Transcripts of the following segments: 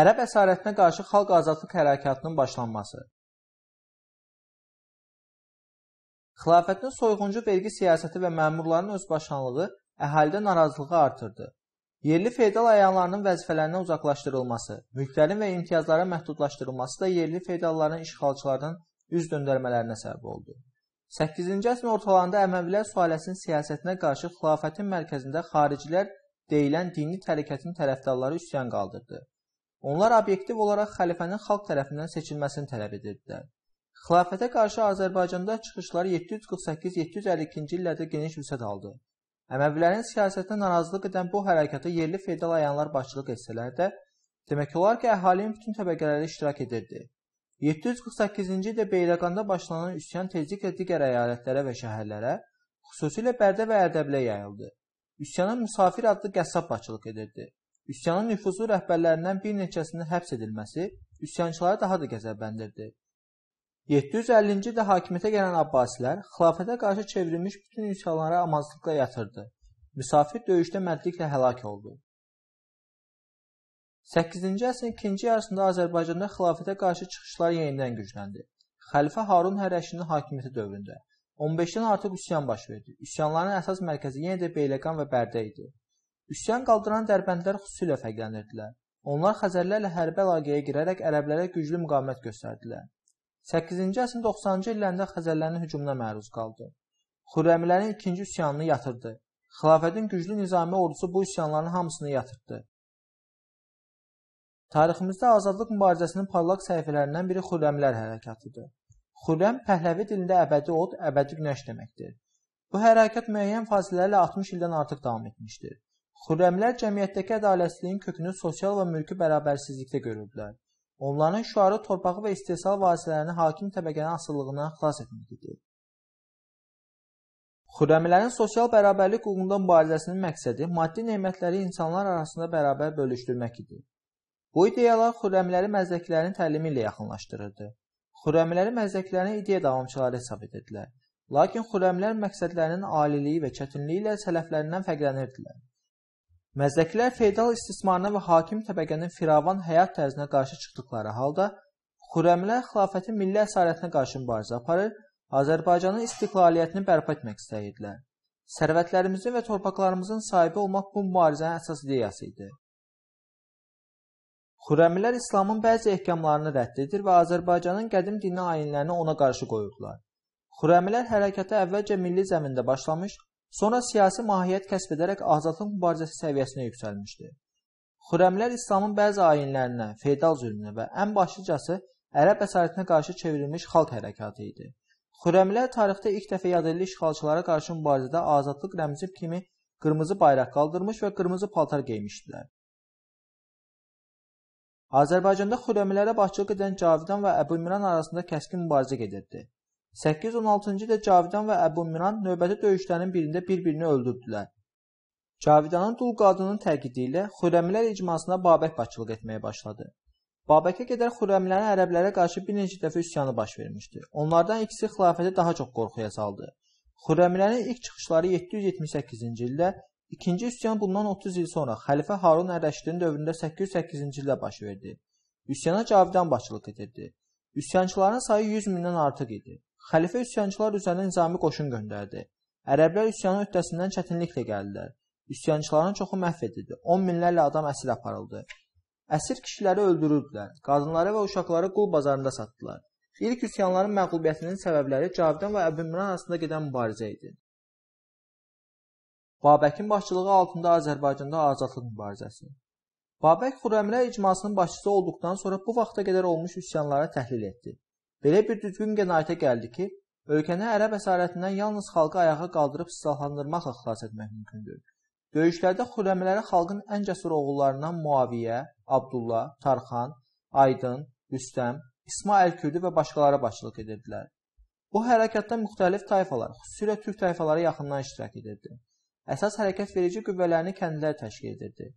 Ərəb əsarətinə qarşı Xalq Azadlıq Hərəkatının başlanması Xilafətin soyğuncu vergi siyasəti və məmurların özbaşınalığı əhalidə narazılığı artırdı. Yerli feodal əyanlarının vəzifələrindən uzaqlaşdırılması, mülklərin və imtiyazlara məhdudlaşdırılması da yerli feodalların işğalçılardan üz döndərmələrinə səbəb oldu. 8-ci əsrin ortalarında Əməvilər sülaləsinin siyasətinə qarşı xilafətin mərkəzində xaricilər deyilən dini tərikətin tərəfdarları üsyan qaldırdı. Onlar obyektiv olaraq xəlifənin xalq tərəfindən seçilməsini tələb edirdilər. Xilafətə qarşı Azərbaycanda çıxışlar 748-752-ci illərdə geniş vüsət aldı. Əməvilərin siyasətinə narazılıq edən bu hərəkata yerli feodal ayanlar başçılıq etsələr də, demək olar ki, əhalinin bütün təbəqələri iştirak edirdi. 748-ci ildə Beyləqanda başlanan üsyan tezliklə digər əyalətlərə və şəhərlərə, xüsusilə Bərdə və Ərdəbilə yayıldı. Üsyana Musafir adlı qəssab başçılıq edirdi. Üsyanın nüfuzlu rəhbərlərindən bir neçəsinin həbs edilməsi üsyançıları daha da qəzəbləndirdi. 750-ci ildə hakimiyyətə gələn Abbasilər xilafətə qarşı çevrilmiş bütün üsyanlara amazlıqla yatırdı. Müsafir döyüşdə mərdliklə həlak oldu. 8-ci əsrin ikinci yarısında Azərbaycanda xilafətə qarşı çıxışlar yenidən gücləndi. Xəlifə Harun Hərəşinin hakimiyyəti dövründə 15-dən artıq üsyan baş verdi. Üsyanların əsas mərkəzi yenə də Beyləqan və Bərdə idi. Üsyan qaldıran Dərbəndlər xüsusilə fərqlənirdilər. Onlar Xəzərlərlə hərbi əlaqəyə girərək ərəblərə güclü müqavimət göstərdilər. 8-ci əsrin 90-cı illərində Xəzərlərin hücumuna məruz qaldı. Xürrəmilərin ikinci üsyanını yatırdı. Xilafətin güclü nizami ordusu bu üsyanların hamısını yatırdı. Tariximizdə azadlıq mübarizəsinin parlaq səhifələrindən biri Xürrəmlər hərəkatıdır. Xürrəm Pəhləvi dilində əbədi od, əbədi günəş deməkdir. Bu hərəkat müəyyən fasilələrlə 60 ildən artıq davam etmişdir. Xürrəmlər cəmiyyətdəki ədalətsizliyin kökünü sosial və mülki bərabərsizlikdə görürdülər. Onların şüarı torpağı və istehsal vasitələrini hakim təbəqənin asılılığından xilas etmək idi. Xürrəmlərin sosial bərabərlik hüququnda mübarizəsinin məqsədi maddi nemətləri insanlar arasında bərabər bölüşdürmək idi. Bu ideyalar xürrəmləri məzdəkilərin təlimi ilə yaxınlaşdırırdı. Xürrəmləri məzdəkilərin ideya davamçıları hesab edirdilər. Lakin xürrəmlər məqsədlərinin aliliyi və çətinliyi ilə sələflərindən fərqlənirdilər. Məzdəkilər feodal istismarına və hakim təbəqənin firavan həyat tərzinə qarşı çıxdıqları halda, Xürrəmilər xilafətin milli əsarətinə qarşı mübarizə aparır, Azərbaycanın istiqlaliyyətini bərpa etmək istəyirdilər. Sərvətlərimizin və torpaqlarımızın sahibi olmaq bu mübarizənin əsas ideyası idi. Xürrəmilər İslamın bəzi ehkamlarını rədd edir və Azərbaycanın qədim dini ayinlərini ona qarşı qoyurdular. Xürrəmilər hərəkətə əvvəlcə milli zəmində başlamış, Sonra siyasi mahiyyət kəsb edərək azadlıq mübarizəsi səviyyəsinə yüksəlmişdi. Xürrəmlər İslamın bəzi ayinlərinə, feodal zülmünə və ən başlıcası ərəb əsarətinə qarşı çevrilmiş xalq hərəkatı idi. Xürrəmlər tarixdə ilk dəfə yadelli işğalçılara qarşı mübarizədə azadlıq rəmzi kimi qırmızı bayraq qaldırmış və qırmızı paltar geymişdilər. Azərbaycanda Xürrəmlərə başçılıq edən Cavidan və Əbu İmran arasında kəskin mübarizə gedirdi. 816-cı ildə Cavidan və Əbu Miran növbəti döyüşlərin birində bir-birini öldürdülər. Cavidanın dul qadının təqidi ilə Xürəmilər icmasına Babək başçılıq etməyə başladı. Babəkə qədər Xürəmlərin ərəblərə qarşı bir neçə dəfə üsyanı baş vermişdi. Onlardan ikisi xilafəti daha çox qorxuya saldı. Xürəmlərin ilk çıxışları 778-ci ildə, ikinci üsyan bundan 30 il sonra xəlifə Harun Ər-Rəşidin dövründə 808-ci ildə baş verdi. Üsyana Cavidan başçılıq edirdi. Üsyançıların sayı 100 mindən artıq idi. Xəlifə üsyançılar üzərinə nizami qoşun göndərdi. Ərəblər üsyanın öhdəsindən çətinliklə gəldilər. Üsyançıların çoxu məhv edildi. 10 minlərlə adam əsir aparıldı. Əsir kişiləri öldürüldülər. Qadınları və uşaqları qul bazarında satdılar. İlk üsyanların məğlubiyyətinin səbəbləri Cavidən və Əbümran arasında gedən mübarizə idi. Babəkin başçılığı altında Azərbaycanda azadlıq mübarizəsi. Babək Xürrəmrə icmasının başçısı olduqdan sonra bu vaxta qədər olmuş üsyanları təhlil etdi. Belə bir düzgün qənaətə gəldi ki, ölkəni ərəb əsarətindən yalnız xalqı ayağa qaldırıb silahlandırmaqla xilas etmək mümkündür. Döyüşlərdə Xürrəmləri xalqın ən cəsur oğullarından Muaviyə, Abdullah, Tarxan, Aydın, Rüstəm, İsmail Kürdü və başqaları başçılıq edirdilər. Bu hərəkatda müxtəlif tayfalar, xüsusilə türk tayfaları yaxından iştirak edirdi. Əsas hərəkət verici qüvvələrini kəndlər təşkil edirdi.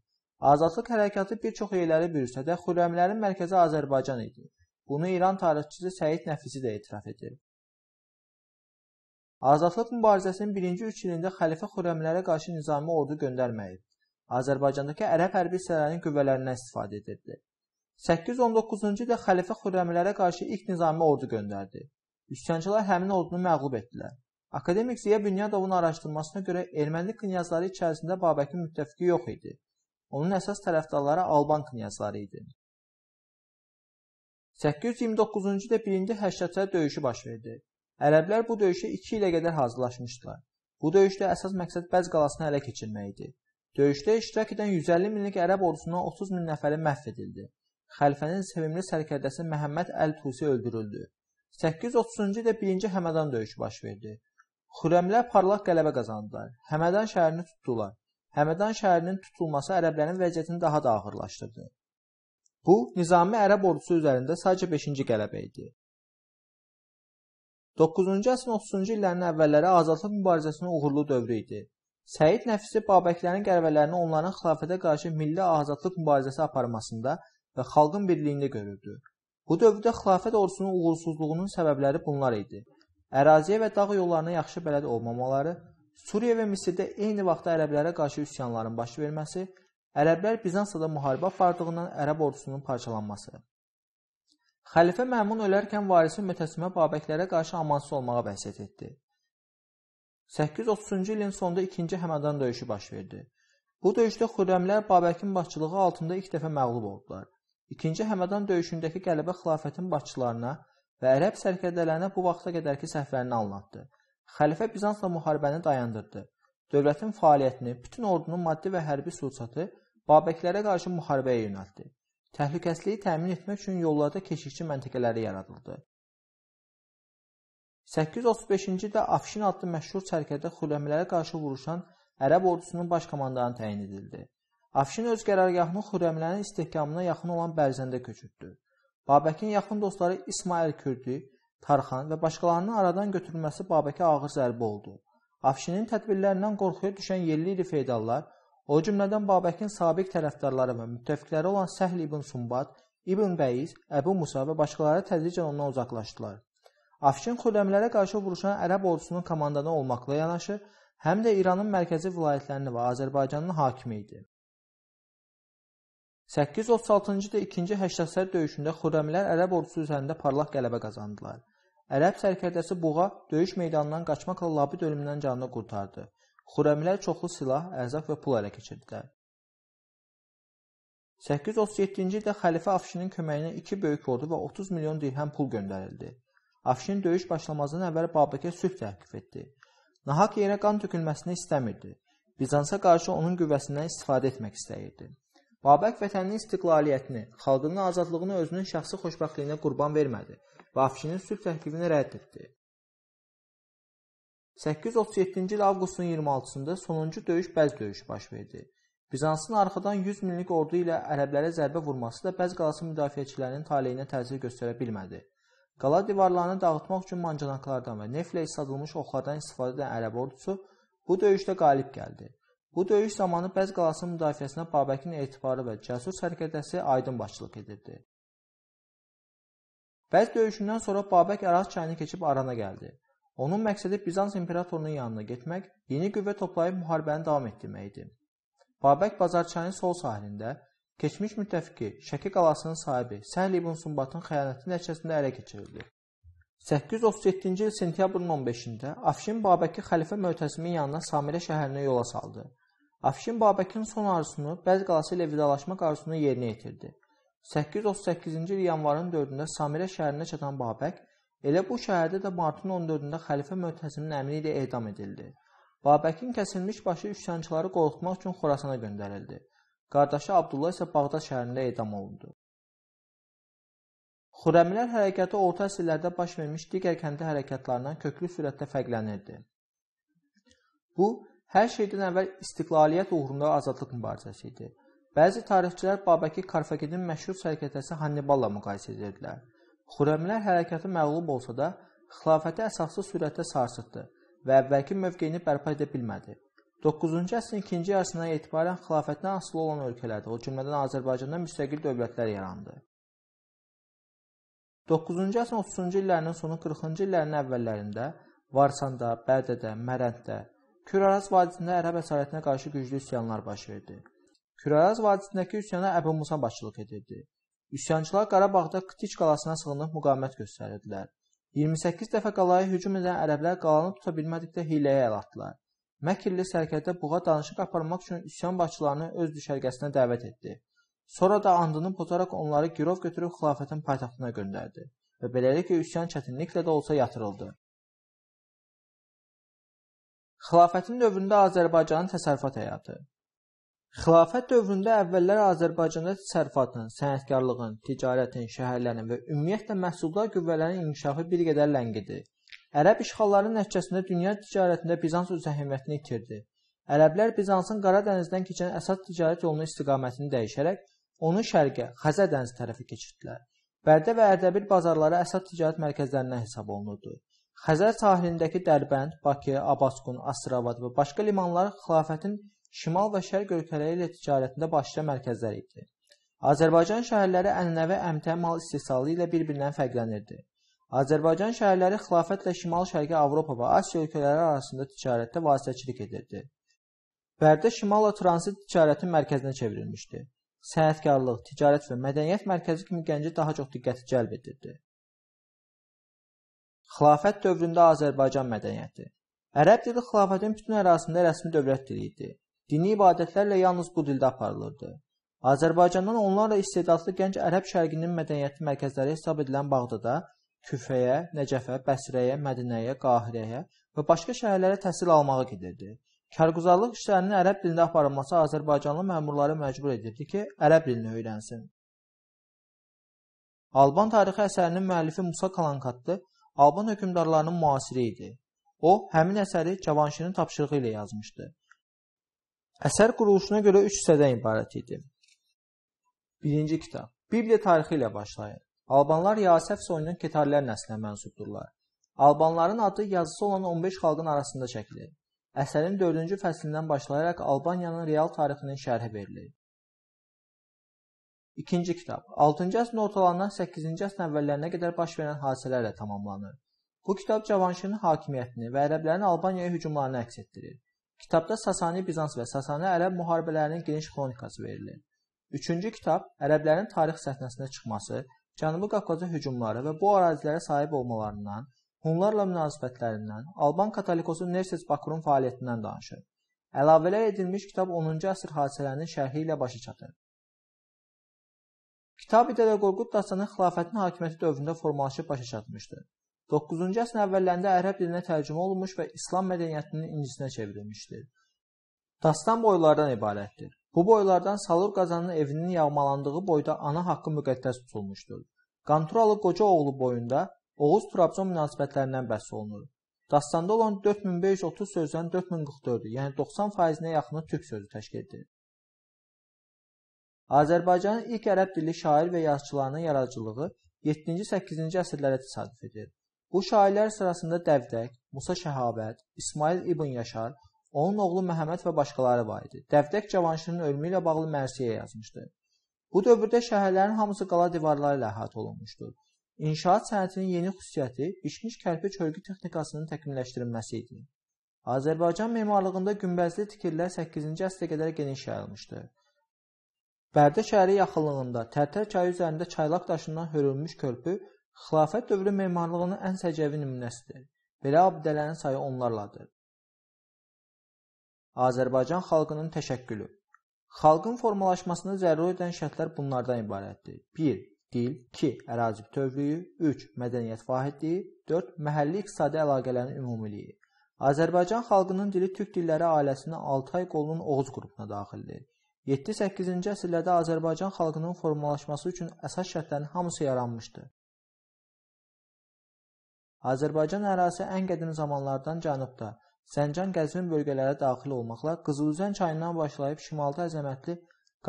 Azadlıq hərəkatı bir çox yerləri bürüsə də Xürrəmlərin mərkəzi Azərbaycan idi. Bunu İran tarixçisi Səid Nəfisi də etiraf edir. Azadlıq mübarizəsinin birinci üç ilində xəlifə Xürrəmlərə qarşı nizami ordu göndərməyib. Azərbaycandakı ərəb hərbi hissələrinin qüvvələrindən istifadə edirdi. 8-19-cu ildə xəlifə Xürrəmlərə qarşı ilk nizami ordu göndərdi. Üsyançılar həmin ordunu məğlub etdilər. Akademik Ziya Bünyadovun araşdırmasına görə erməni knyazları içərisində Babəkin müttəfiqi yox idi. Onun əsas tərəfdarları Alban knyazları idi. 829-cu ildə birinci Həşşətçə döyüşü baş verdi. Ərəblər bu döyüşə 2 ilə qədər hazırlaşmışdılar. Bu döyüşdə əsas məqsəd Bəz qalasını ələ keçirmək idi. Döyüşdə iştirak edən 150 minlik ərəb ordusundan 30 min nəfəri məhv edildi. Xəlifənin sevimli sərkərdəsi Məhəmməd Əl-Tusi öldürüldü. 830-cu ildə 1-ci Həmədan döyüşü baş verdi. Xürəmlər parlaq qələbə qazandılar. Həmədan şəhərini tutdular. Həmədan şəhərinin tutulması ərəblərin vəziyyətini daha da ağırlaşdırdı. Bu Nizami ərəb ordusu üzərində sadəcə 5-ci qələbə idi. 9-cu əsrin 30-cu illərinin əvvəlləri azadlıq mübarizəsinin uğurlu dövrü idi. Səid Nəfisi Babəklərin qələbələrini onların xilafətə qarşı milli azadlıq mübarizəsi aparmasında və xalqın birliyində görürdü. Bu dövrdə xilafət ordusunun uğursuzluğunun səbəbləri bunlar idi. Əraziyə və dağ yollarına yaxşı bələd olmamaları, Suriya və Misirdə eyni vaxtda ərəblərə qarşı üsyanların baş verməsi Ərəblər Bizansda müharibə apardığından ərəb ordusunun parçalanması. Xəlifə Məmun ölərkən varisi mütəssimə Babəklərə qarşı amansız olmağa vəsiyyət etdi. 830-cu ilin sonunda 2-ci Həmədan döyüşü baş verdi. Bu döyüşdə Xürrəmlər Babəkin başçılığı altında ilk dəfə məğlub oldular. 2-ci Həmədan döyüşündəki qələbə xilafətin başçılarına və ərəb sərkərdələrinə bu vaxta qədərki səhvlərini anlattı. Xəlifə Bizansla müharibəni dayandırdı. Dövlətin fəaliyyətini, bütün ordunun maddi və hərbi sursatı Babəklərə qarşı müharibəyə yönəltdi. Təhlükəsizliyi təmin etmək üçün yollarda keşikçi məntəqələri yaradıldı. 835-ci ildə Afşin adlı məşhur çərkədə Xürrəmlərə qarşı vuruşan Ərəb ordusunun baş komandanı təyin edildi. Afşin öz qərargahını Xürrəmlərin istehkamına yaxın olan Bərzəndə köçürtdü. Babəkin yaxın dostları İsmail Kürdi, Tarxan və başqalarının aradan götürülməsi Babəkə ağır zərbə oldu. Afşinin tədbirlərindən qorxuya düşən yerli-iri feydallar O cümlədən Babəkin sabiq tərəfdarları və müttəfiqləri olan Səhl ibn Sumbat, İbn Qəis, Əbu Musa və başqaları tədricən ondan uzaqlaşdılar. Afşin xürrəmlərə qarşı vuruşan ərəb ordusunun komandanı olmaqla yanaşı, həm də İranın mərkəzi vilayətlərini və Azərbaycanın hakimi idi. 836-cı da 2-ci Həştəsər döyüşündə xürrəmlər ərəb ordusu üzərində parlaq qələbə qazandılar. Ərəb sərkərdəsi Buğa döyüş meydanından qaçmaqla labid ölümdən canını qurtardı. Xürrəmilər çoxlu silah, ərzaq və pul ələ keçirdilər. 837-ci ildə xəlifə Afşinin köməyinə iki böyük ordu və 30 milyon dirhəm pul göndərildi. Afşin döyüş başlamazdan əvvəl Babəkə sülh təklif etdi. Nahaq yerə qan tökülməsini istəmirdi. Bizansa qarşı onun qüvvəsindən istifadə etmək istəyirdi. Babək vətəninin istiqlaliyyətini, xalqının azadlığını özünün şəxsi xoşbəxtliyinə qurban vermədi və Afşinin sülh təklifini rədd etdi. 837-ci il avqustun 26-sında sonuncu döyüş Bəz döyüşü baş verdi. Bizansın arxadan 100 minlik ordu ilə ərəblərə zərbə vurması da Bəz qalası müdafiəçilərinin taleyinə təsir göstərə bilmədi. Qala divarlarını dağıtmaq üçün mancanaqlardan və neftlə isadılmış oxlardan istifadə edən ərəb ordusu bu döyüşdə qalib gəldi. Bu döyüş zamanı Bəz qalasının müdafiəsinə Babəkin etibarı və cəsur sərkərdəsi Aydın başçılıq edirdi. Bəz döyüşündən sonra Babək Əraz çayını keçib Arana gəldi. Onun məqsədi Bizans imperatorunun yanına getmək, yeni qüvvə toplayıb müharibəni davam etdirmək idi. Babək Bazarçayın sol sahilində keçmiş müttəfiqi Şəki qalasının sahibi Səhl ibn Sumbatın xəyanəti nəticəsində ələ keçirildi. 837-ci il sentyabrın 15-də Afşin Babəki xəlifə Mötəsimin yanına Samirə şəhərinə yola saldı. Afşin Babəkin son arzusunu Bəz qalası ilə vidalaşmaq arzusunu yerinə yetirdi. 838-ci il yanvarın 4-də Samirə şəhərinə çatan Babək Elə bu şəhərdə də martın 14-də xəlifə möhtəsimin əmri ilə edam edildi. Babəkin kəsilmiş başı üsyançıları qorxutmaq üçün Xorasana göndərildi. Qardaşı Abdullah isə Bağdad şəhərində edam olundu. Xürəmilər hərəkatı orta əsrlərdə baş vermiş digər kəndli hərəkatlarından köklü sürətdə fərqlənirdi. Bu, hər şeydən əvvəl istiqlaliyyət uğrunda azadlıq mübarizəsi idi. Bəzi tarixçilər Babəki Karfagedin məşhur sərkərdəsi Hanniballa müqayisə edirdilər. Xürrəmilər hərəkatı məğlub olsa da, xilafəti əsassız sürətdə sarsıtdı və əvvəlki mövqeyini bərpa edə bilmədi. 9-cu əsrin ikinci yarısından etibarən xilafətdən asılı olan ölkələrdə, o cümlədən Azərbaycanda müstəqil dövlətlər yarandı. 9-cu əsrin 30-cu illərinin sonu 40-cı illərin əvvəllərində Varsanda, Bədədə, Mərənddə, Küraraz vadisində ərəb əsarətinə qarşı güclü üsyanlar baş verdi. Küraraz vadisindəki üsyana Əbu Musa başçılıq edirdi. Üsyançılar Qarabağda Kitiç qalasına sığınıb müqavimət göstərirdilər. 28 dəfə qalaya hücum edən ərəblər qalanı tuta bilmədikdə hiləyə əl atdılar. Məkirli sərkərdə buğa danışıq aparmaq üçün üsyan başçılarını öz düşərgəsinə dəvət etdi. Sonra da andını pozaraq onları girov götürüb xilafətin paytaxtına göndərdi və beləliklə üsyan çətinliklə də olsa yatırıldı. Xilafətin dövründə Azərbaycanın təsərrüfat həyatı Xilafət dövründə əvvəllər Azərbaycanda təsərrüfatın, sənətkarlığın, ticarətin, şəhərlərin və ümumiyyətlə məhsuldar qüvvələrin inkişafı bir qədər ləngidir. Ərəb işğalları nəticəsində dünya ticarətində Bizans öz əhəmiyyətini itirdi. Ərəblər Bizansın Qara dənizdən keçən əsas ticarət yolunun istiqamətini dəyişərək onu şərqə, Xəzər dənizi tərəfə keçirdilər. Bərdə və Ərdəbil bazarları əsas ticarət mərkəzlərindən hesab olunurdu. Xəzər sahilindəki Dərbənd, Bakı, Abbasqun, Astravad və başqa limanlar xilafətin şimal və şərq ölkələri ilə ticarətində başlıca mərkəzləri idi. Azərbaycan şəhərləri ənənəvi əmtə mal istehsalı ilə bir-birindən fərqlənirdi. Azərbaycan şəhərləri xilafətlə şimal-şərqi Avropa və Asiya ölkələri arasında ticarətdə vasitəçilik edirdi. Bərdə şimalla transit ticarətin mərkəzinə çevrilmişdi. Sənətkarlıq, ticarət və mədəniyyət mərkəzi kimi Gəncə daha çox diqqəti cəlb edirdi. Xilafət dövründə Azərbaycan mədəniyyəti Ərəb dili xilafətin bütün ərazisində rəsmi dövlət dili idi. Dini ibadətlərlə yalnız bu dildə aparılırdı. Azərbaycandan onlarla istedadlı gənc ərəb şərqinin mədəniyyəti mərkəzləri hesab edilən Bağdada, Küfəyə, Nəcəfə, Bəsrəyə, Mədinəyə, Qahirəyə və başqa şəhərlərə təhsil almağa gedirdi. Karguzarlıq işlərinin ərəb dilində aparılması Azərbaycanlı məmurları məcbur edirdi ki, ərəb dilini öyrənsin. Alban tarixi əsərinin müəllifi Musa Kalankatlı Alban hökmdarlarının müasiri idi. O, həmin əsəri Cavanşirin tapşırığı ilə yazmışdı. Əsər quruluşuna görə 3 hissədən ibarət idi. Birinci kitab. Bibliya tarixi ilə başlayır. Albanlar Yasəf soyunun Ketarlər nəslinə mənsubdurlar. Albanların adı yazısı olan 15 xalqın arasında çəkilir. Əsərin 4-cü fəslindən başlayaraq Albaniyanın real tarixinin şərhi verilir. İkinci kitab 6-cı əsrin ortalarından 8-ci əsrin əvvəllərinə qədər baş verən hadisələrlə tamamlanır. Bu kitab Cavanşirin hakimiyyətini və ərəblərin Albaniyaya hücumlarını əks etdirir. Kitabda Sasani Bizans və Sasani Ərəb müharibələrinin geniş xronikası verilir. Üçüncü kitab Ərəblərin tarix səhnəsinə çıxması, Cənubi Qafqaza hücumları və bu ərazilərə sahib olmalarından, Hunlarla münasibətlərindən, Alban Katolikosu Nerses Bakurun fəaliyyətindən danışır. Əlavələr edilmiş kitab 10-cu əsr hadisələrinin şərhi ilə başa çatır. Kitab-ı Dədə Qorqud dastanı xilafətin hakimiyyəti dövründə formalaşıb başa çatmışdı. 9-cu əsrin əvvəllərində ərəb dilinə tərcümə olunmuş və İslam mədəniyyətinin incisinə çevrilmişdir. Dastan boylardan ibarətdir. Bu boylardan Salur Qazanın evinin yağmalandığı boyda ana haqqı müqəddəs tutulmuşdur. Qanturalı qoca oğlu boyunda Oğuz Trabzon münasibətlərindən bəhs olunur. Dastanda olan 4530 sözdən 4044-ü, yəni 90%-nə yaxını türk sözü təşkil edir. Azərbaycanın ilk ərəb dilli şair və yazıçılarının yaradıcılığı 7-8-ci əsrlərə təsadüf edir. Bu şairlər sırasında Dəvdək, Musa Şəhabət, İsmail ibn Yaşar, onun oğlu Məhəmməd və başqaları var idi. Dəvdək Cavanşirin ölümü ilə bağlı mərsiyə yazmışdı. Bu dövrdə şəhərlərin hamısı qala divarları ilə əhatə olunmuşdur. İnşaat sənətinin yeni xüsusiyyəti biçmiş kərpic hörgü texnikasının təkmilləşdirilməsi idi. Azərbaycan memarlığında günbəzli tikirlər 8-ci əsrə qədər geniş yayılmışdı. Bərdə şəhəri yaxınlığında Tərtər çayı üzərində çaylaq daşından hörülmüş körpü Xilafət dövrü memarlığının ən səciyyəvi nümunəsidir. Belə abidələrin sayı onlarladır. Azərbaycan xalqının təşəkkülü Xalqın formalaşmasını zəruri edən şərtlər bunlardan ibarətdir. 1. Dil 2. Ərazi bütövlüyü 3. Mədəniyyət vahidliyi 4. Məhəlli iqtisadi əlaqələrin ümumiliyi Azərbaycan xalqının dili türk dilləri ailəsinin Altay qolunun Oğuz qrupuna daxildir. 7-8-ci əsrlərdə Azərbaycan xalqının formalaşması üçün əsas şərtlərin hamısı yaranmışdı. Azərbaycan ərazisi ən qədim zamanlardan cənubda, Zəncan Qəzvin bölgələri daxil olmaqla Qızılüzən çayından başlayıb şimalda əzəmətli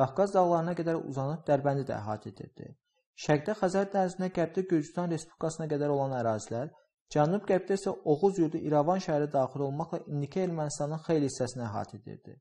Qafqaz dağlarına qədər uzanıb Dərbəndi də əhatə edirdi. Şərqdə Xəzər dənizinə, qərbdə Gürcüstan Respublikasına qədər olan ərazilər, cənub-qərbdə isə Oğuz yurdu İrəvan şəhəri daxil olmaqla indiki Ermənistanın xeyli hissəsini əhatə edirdi.